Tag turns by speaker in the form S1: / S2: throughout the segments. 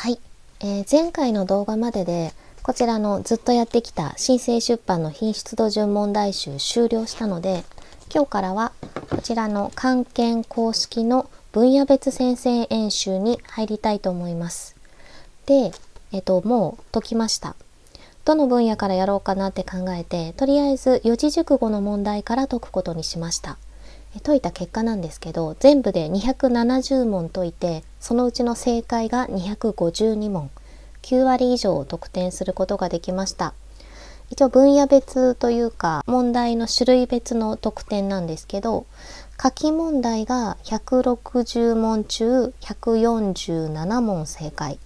S1: はい、えー、前回の動画まででこちらのずっとやってきた新生出版の品質度順問題集終了したので今日からはこちらの漢検公式の分野別先生演習に入りたいと思います。で、えっ、ー、と、もう解きました。どの分野からやろうかなって考えてとりあえず四字熟語の問題から解くことにしました。解いた結果なんですけど全部で270問解いてそのうちの正解が252問9割以上を得点することができました一応分野別というか問題の種類別の得点なんですけど書き問題が160問中147問正解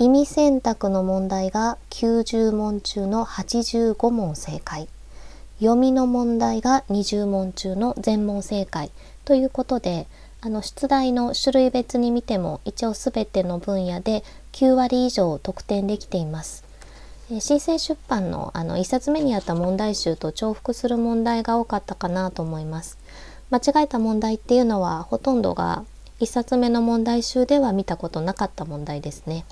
S1: 意味選択の問題が90問中の85問正解読みの問題が20問中の全問正解ということであの出題の種類別に見ても一応全ての分野で9割以上得点できています。え新生出版のあの1冊目にあった問題集と重複する問題が多かったかなと思います。間違えた問題っていうのはほとんどが1冊目の問題集では見たことなかった問題ですね。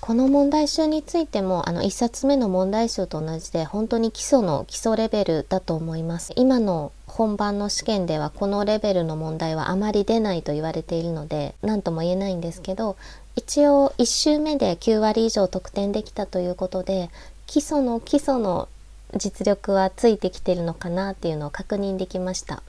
S1: この問題集についてもあの1冊目の問題集と同じで本当に基礎の基礎レベルだと思います今の本番の試験ではこのレベルの問題はあまり出ないと言われているので何とも言えないんですけど一応1周目で9割以上得点できたということで基礎の基礎の実力はついてきてるのかなっていうのを確認できました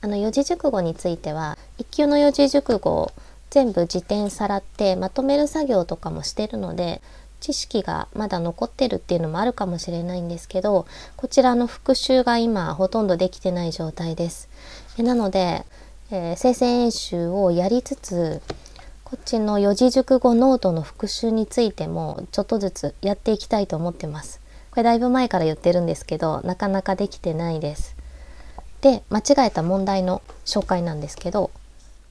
S1: あの四字熟語については1級の四字熟語全部辞典さらってまとめる作業とかもしてるので知識がまだ残ってるっていうのもあるかもしれないんですけどこちらの復習が今ほとんどできてない状態です。なので、えー、生成演習をやりつつこっちの四字熟語ノートの復習についてもちょっとずつやっていきたいと思ってます。これだいぶ前から言ってるんですけどなかなかできてないです。で間違えた問題の紹介なんですけど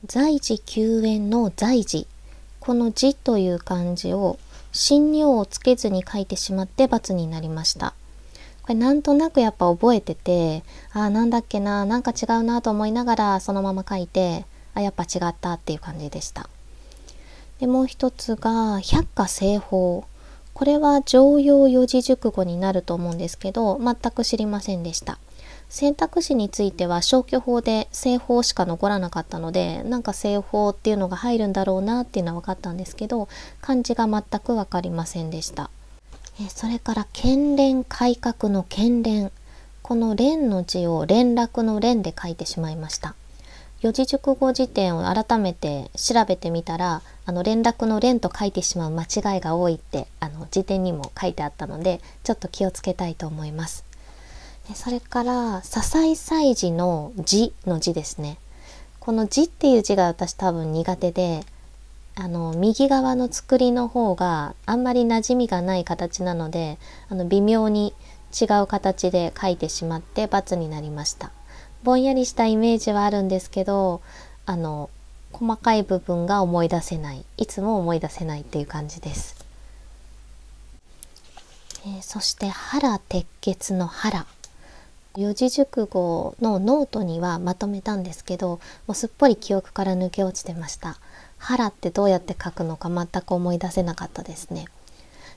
S1: 在寺救援の在寺この字という漢字を新尿をつけずに書いてしまって×になりましたこれなんとなくやっぱ覚えててああなんだっけななんか違うなと思いながらそのまま書いてあやっぱ違ったっていう感じでしたでもう一つが百花製法これは常用四字熟語になると思うんですけど全く知りませんでした選択肢については消去法で正法しか残らなかったのでなんか正法っていうのが入るんだろうなっていうのは分かったんですけど漢字が全く分かりませんでしたえそれから県連改革の県連この連の字を連絡の連で書いてしまいました四字熟語辞典を改めて調べてみたらあの連絡の連と書いてしまう間違いが多いってあの辞典にも書いてあったのでちょっと気をつけたいと思いますそれから「いさい事」の「字」の字ですねこの「字」っていう字が私多分苦手であの右側の作りの方があんまり馴染みがない形なのであの微妙に違う形で書いてしまって×になりましたぼんやりしたイメージはあるんですけどあの細かい部分が思い出せないいつも思い出せないっていう感じです、えー、そして「腹鉄血の腹」四字熟語のノートにはまとめたんですけどもうすっぽり記憶から抜け落ちてました「腹」ってどうやって書くのか全く思い出せなかったですね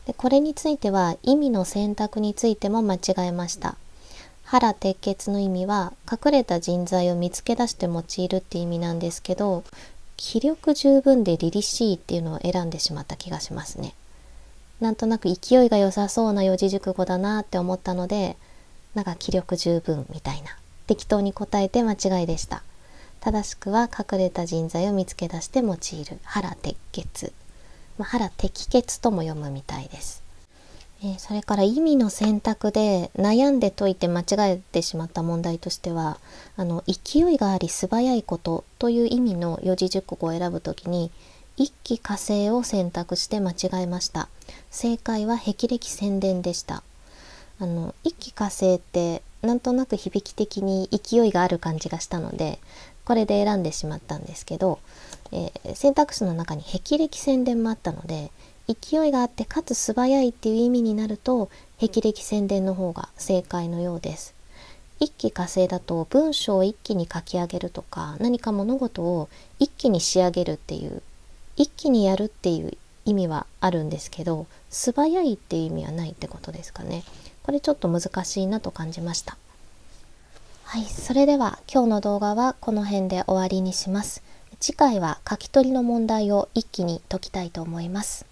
S1: でこれについては意味の選択についても間違えました腹鉄血の意味は隠れた人材を見つけ出して用いるって意味なんですけど気力十分で凛々しいっていうのを選んでしまった気がしますねなんとなく勢いが良さそうな四字熟語だなって思ったのでなんか気力十分みたいな適当に答えて間違いでした正しくは隠れた人材を見つけ出して用いる腹鉄血、まあ、腹鉄血とも読むみたいです、えー、それから意味の選択で悩んで解いて間違えてしまった問題としてはあの勢いがあり素早いことという意味の四字熟語を選ぶときに一気火星を選択して間違えました正解は霹靂宣伝でしたあの一気火星ってなんとなく響き的に勢いがある感じがしたのでこれで選んでしまったんですけど、えー、選択肢の中に霹靂宣伝もあったので勢いがあってかつ素早いっていう意味になると霹靂宣伝の方が正解のようです。一気火星だと文章を一気に書き上げるとか何か物事を一気に仕上げるっていう一気にやるっていう意味はあるんですけど素早いっていう意味はないってことですかね。これちょっと難しいなと感じましたはいそれでは今日の動画はこの辺で終わりにします次回は書き取りの問題を一気に解きたいと思います